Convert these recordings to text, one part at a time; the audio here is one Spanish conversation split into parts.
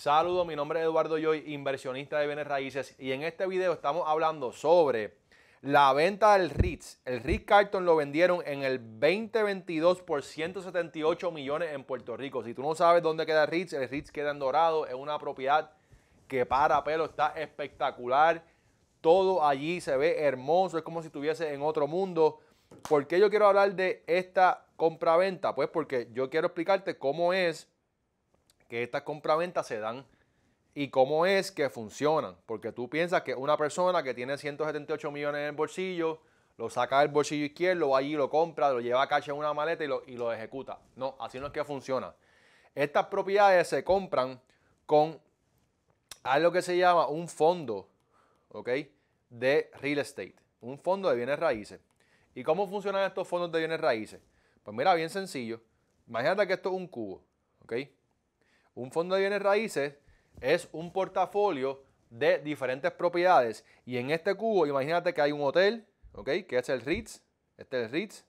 Saludos, mi nombre es Eduardo Yoy, inversionista de bienes raíces y en este video estamos hablando sobre la venta del Ritz. El Ritz Carlton lo vendieron en el 2022 por 178 millones en Puerto Rico. Si tú no sabes dónde queda Ritz, el Ritz queda en Dorado, es una propiedad que para pelo está espectacular. Todo allí se ve hermoso, es como si estuviese en otro mundo. ¿Por qué yo quiero hablar de esta compra-venta? Pues porque yo quiero explicarte cómo es que estas compraventas se dan y cómo es que funcionan. Porque tú piensas que una persona que tiene 178 millones en el bolsillo, lo saca del bolsillo izquierdo, va allí, lo compra, lo lleva a cacha en una maleta y lo, y lo ejecuta. No, así no es que funciona. Estas propiedades se compran con algo que se llama un fondo, ¿ok? De real estate, un fondo de bienes raíces. ¿Y cómo funcionan estos fondos de bienes raíces? Pues mira, bien sencillo. Imagínate que esto es un cubo, ¿ok? Un fondo de bienes raíces es un portafolio de diferentes propiedades. Y en este cubo, imagínate que hay un hotel, ¿ok? Que es el Ritz. Este es el Ritz.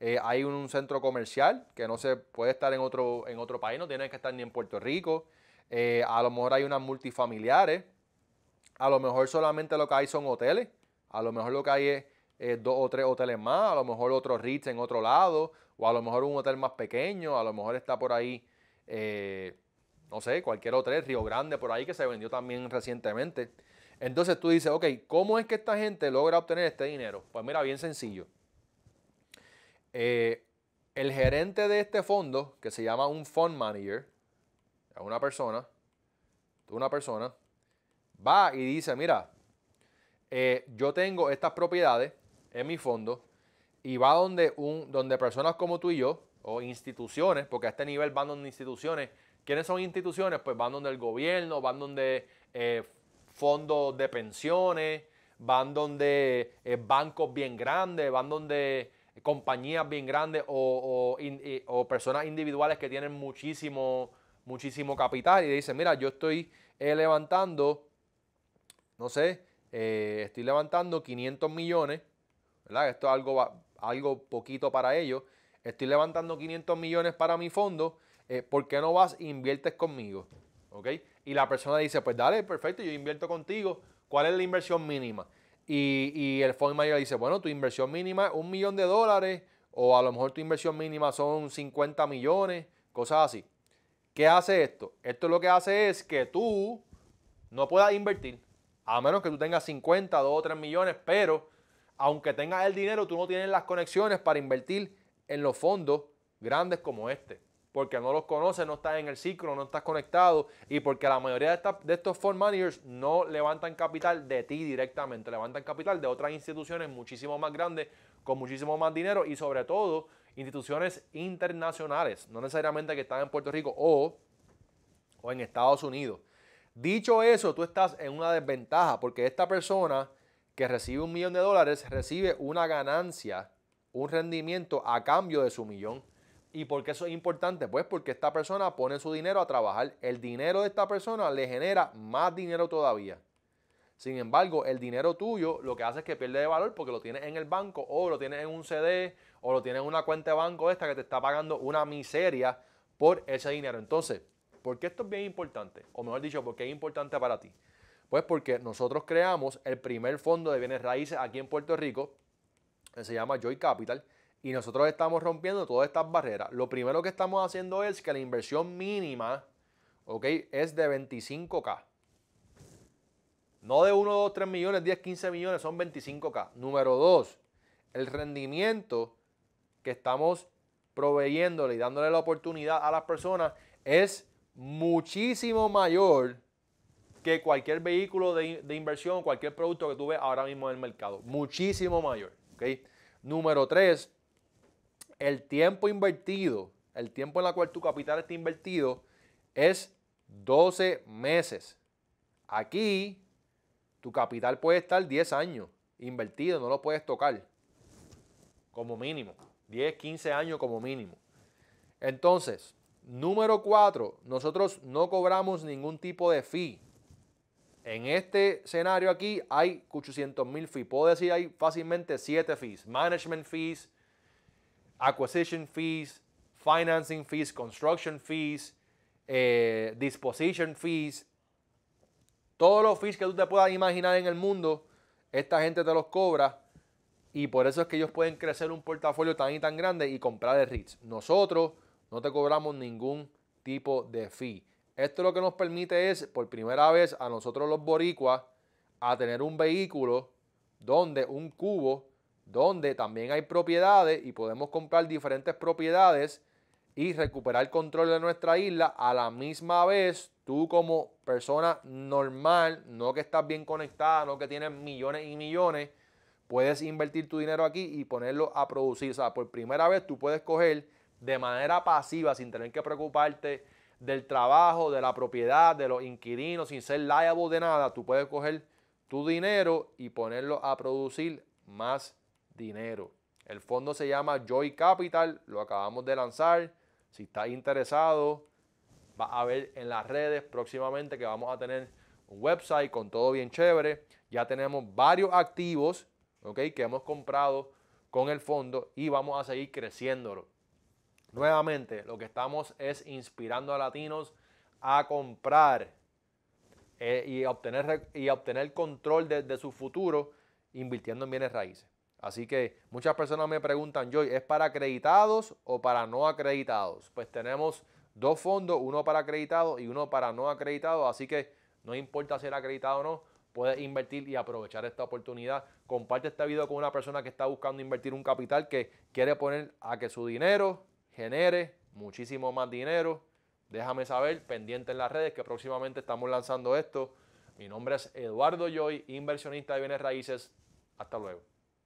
Eh, hay un, centro comercial que no se puede estar en otro, en otro país, no tiene que estar ni en Puerto Rico. Eh, a lo mejor hay unas multifamiliares. A lo mejor solamente lo que hay son hoteles. A lo mejor lo que hay es eh, dos o tres hoteles más. A lo mejor otro Ritz en otro lado. O a lo mejor un hotel más pequeño. A lo mejor está por ahí no sé, cualquier otro Río Grande por ahí que se vendió también recientemente. Entonces tú dices, ok, ¿cómo es que esta gente logra obtener este dinero? Pues mira, bien sencillo. Eh, el gerente de este fondo, que se llama un fund manager, es una persona, una persona, va y dice, mira, eh, yo tengo estas propiedades en mi fondo y va donde, un, donde personas como tú y yo, o instituciones, porque a este nivel van donde instituciones, ¿Quiénes son instituciones? Pues van donde el gobierno, van donde eh, fondos de pensiones, van donde eh, bancos bien grandes, van donde eh, compañías bien grandes o, personas individuales que tienen muchísimo, muchísimo capital y dicen, mira, yo estoy levantando, no sé, estoy levantando 500 millones, ¿verdad? Esto es algo, algo poquito para ellos. Estoy levantando 500 millones para mi fondo eh, ¿por qué no vas e inviertes conmigo? ¿Ok? Y la persona dice, pues dale, perfecto, yo invierto contigo. ¿Cuál es la inversión mínima? Y, y el fondo mayor dice, bueno, tu inversión mínima es un millón de dólares o a lo mejor tu inversión mínima son 50 millones, cosas así. ¿Qué hace esto? Esto lo que hace es que tú no puedas invertir, a menos que tú tengas 50, 2 o 3 millones, pero aunque tengas el dinero, tú no tienes las conexiones para invertir en los fondos grandes como este porque no los conoces, no estás en el ciclo, no estás conectado y porque la mayoría de, estos fund managers no levantan capital de ti directamente, levantan capital de otras instituciones muchísimo más grandes, con muchísimo más dinero y sobre todo instituciones internacionales, no necesariamente que están en Puerto Rico o, o en Estados Unidos. Dicho eso, tú estás en una desventaja porque esta persona que recibe un millón de dólares recibe una ganancia, un rendimiento a cambio de su millón. ¿Y por qué eso es importante? Pues porque esta persona pone su dinero a trabajar. El dinero de esta persona le genera más dinero todavía. Sin embargo, el dinero tuyo lo que hace es que pierde de valor porque lo tienes en el banco o lo tienes en un CD o lo tienes en una cuenta de banco esta que te está pagando una miseria por ese dinero. Entonces, ¿por qué esto es bien importante? O mejor dicho, ¿por qué es importante para ti? Pues porque nosotros creamos el primer fondo de bienes raíces aquí en Puerto Rico, que se llama Joy Capital y nosotros estamos rompiendo todas estas barreras. Lo primero que estamos haciendo es que la inversión mínima, ¿ok? Es de 25K. No de 1, 2, 3 millones, 10, 15 millones, son 25K. Número 2, el rendimiento que estamos proveyéndole y dándole la oportunidad a las personas es muchísimo mayor que cualquier vehículo de, inversión, cualquier producto que tú ves ahora mismo en el mercado. Muchísimo mayor. ¿okay? Número 3, el tiempo invertido, el tiempo en el cual tu capital está invertido, es 12 meses. Aquí, tu capital puede estar 10 años invertido, no lo puedes tocar. Como mínimo. 10, 15 años como mínimo. Entonces, número 4, nosotros no cobramos ningún tipo de fee. En este escenario aquí hay 800 mil fees. Puedo decir hay fácilmente 7 fees. Management fees, acquisition fees, financing fees, construction fees, eh, disposition fees, todos los fees que tú te puedas imaginar en el mundo, esta gente te los cobra y por eso es que ellos pueden crecer un portafolio tan y tan grande y comprar el REITs. Nosotros no te cobramos ningún tipo de fee. Esto lo que nos permite es, por primera vez, a nosotros los boricuas, a tener un vehículo donde un cubo donde también hay propiedades y podemos comprar diferentes propiedades y recuperar el control de nuestra isla. A la misma vez, tú como persona normal, no que estás bien conectada, no que tienes millones y millones, puedes invertir tu dinero aquí y ponerlo a producir. O sea, por primera vez tú puedes coger de manera pasiva, sin tener que preocuparte del trabajo, de la propiedad, de los inquilinos, sin ser liable de nada, tú puedes coger tu dinero y ponerlo a producir más dinero. El fondo se llama Joy Capital, lo acabamos de lanzar. Si estás interesado, va a ver en las redes próximamente que vamos a tener un website con todo bien chévere. Ya tenemos varios activos okay, que hemos comprado con el fondo y vamos a seguir creciéndolo. Nuevamente, lo que estamos es inspirando a latinos a comprar eh, y, obtener, y obtener control de su futuro invirtiendo en bienes raíces. Así que muchas personas me preguntan, Joy, ¿es para acreditados o para no acreditados? Pues tenemos dos fondos, uno para acreditados y uno para no acreditados. Así que no importa ser acreditado o no, puedes invertir y aprovechar esta oportunidad. Comparte este video con una persona que está buscando invertir un capital que quiere poner a que su dinero genere muchísimo más dinero. Déjame saber, pendiente en las redes, que próximamente estamos lanzando esto. Mi nombre es Eduardo Joy, inversionista de bienes raíces. Hasta luego.